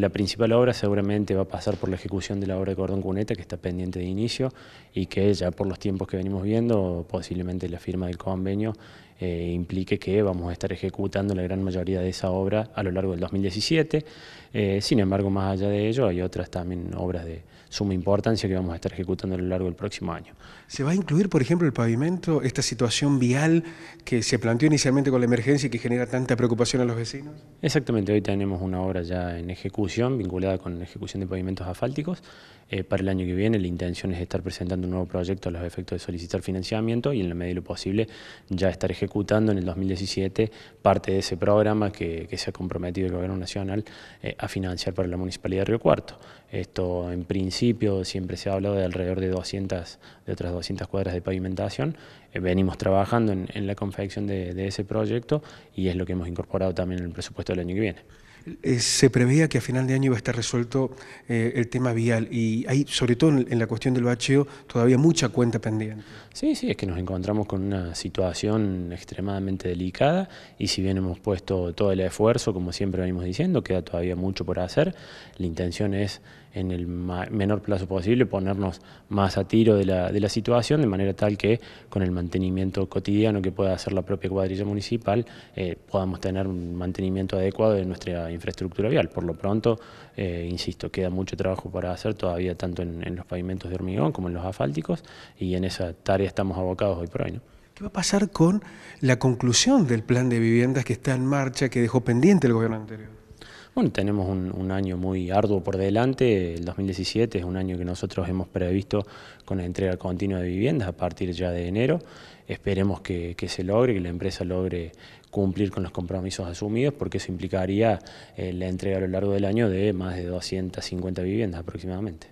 La principal obra seguramente va a pasar por la ejecución de la obra de Cordón Cuneta, que está pendiente de inicio y que ya por los tiempos que venimos viendo, posiblemente la firma del convenio eh, implique que vamos a estar ejecutando la gran mayoría de esa obra a lo largo del 2017. Eh, sin embargo, más allá de ello, hay otras también obras de suma importancia que vamos a estar ejecutando a lo largo del próximo año. ¿Se va a incluir, por ejemplo, el pavimento, esta situación vial que se planteó inicialmente con la emergencia y que genera tanta preocupación a los vecinos? Exactamente, hoy tenemos una obra ya en ejecución, vinculada con la ejecución de pavimentos asfálticos, eh, para el año que viene la intención es estar presentando un nuevo proyecto a los efectos de solicitar financiamiento y en la medida de lo posible ya estar ejecutando en el 2017 parte de ese programa que, se ha comprometido el Gobierno Nacional eh, a financiar para la Municipalidad de Río Cuarto. Esto en principio siempre se ha hablado de alrededor de 200, otras 200 cuadras de pavimentación. Eh, venimos trabajando en, la confección de ese proyecto y es lo que hemos incorporado también en el presupuesto del año que viene. Eh, se preveía que a final de año iba a estar resuelto eh, el tema vial y hay, sobre todo en, en, la cuestión del bacheo, todavía mucha cuenta pendiente. Sí, sí, es que nos encontramos con una situación extremadamente delicada y si bien hemos puesto todo el esfuerzo, como siempre venimos diciendo, queda todavía mucho por hacer, la intención es en el menor plazo posible, ponernos más a tiro de la, de la situación, de manera tal que con el mantenimiento cotidiano que pueda hacer la propia cuadrilla municipal, eh, podamos tener un mantenimiento adecuado de nuestra infraestructura vial. Por lo pronto, eh, insisto, queda mucho trabajo para hacer todavía tanto en, los pavimentos de hormigón como en los asfálticos y en esa tarea estamos abocados hoy por hoy. ¿Qué va a pasar con la conclusión del plan de viviendas que está en marcha, que dejó pendiente el gobierno anterior? Bueno, tenemos un, año muy arduo por delante, el 2017 es un año que nosotros hemos previsto con la entrega continua de viviendas a partir ya de enero, esperemos que, se logre, que la empresa logre cumplir con los compromisos asumidos porque eso implicaría eh, la entrega a lo largo del año de más de 250 viviendas aproximadamente.